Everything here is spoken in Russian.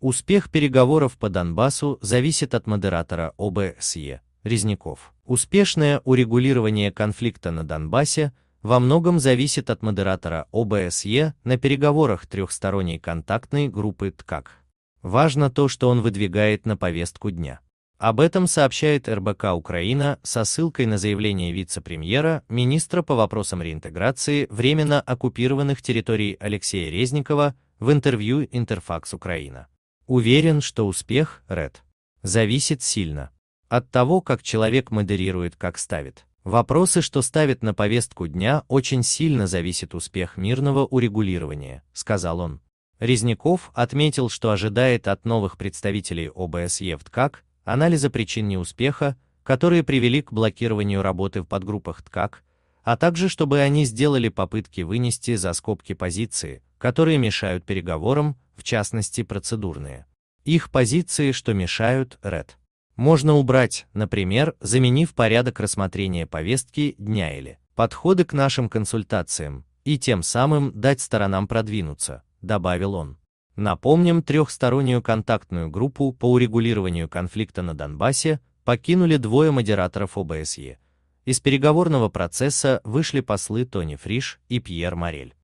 Успех переговоров по Донбассу зависит от модератора ОБСЕ, Резников. Успешное урегулирование конфликта на Донбассе во многом зависит от модератора ОБСЕ на переговорах трехсторонней контактной группы ТКАК. Важно то, что он выдвигает на повестку дня. Об этом сообщает РБК Украина со ссылкой на заявление вице-премьера, министра по вопросам реинтеграции временно оккупированных территорий Алексея Резникова в интервью «Интерфакс Украина». Уверен, что успех, Ред, зависит сильно от того, как человек модерирует, как ставит. Вопросы, что ставит на повестку дня, очень сильно зависит успех мирного урегулирования, сказал он. Резняков отметил, что ожидает от новых представителей ОБСЕ в ТКАК анализа причин неуспеха, которые привели к блокированию работы в подгруппах ТКАК, а также чтобы они сделали попытки вынести за скобки позиции, которые мешают переговорам, в частности процедурные. Их позиции, что мешают РЭД. Можно убрать, например, заменив порядок рассмотрения повестки дня или подходы к нашим консультациям, и тем самым дать сторонам продвинуться, добавил он. Напомним, трехстороннюю контактную группу по урегулированию конфликта на Донбассе покинули двое модераторов ОБСЕ. Из переговорного процесса вышли послы Тони Фриш и Пьер Морель.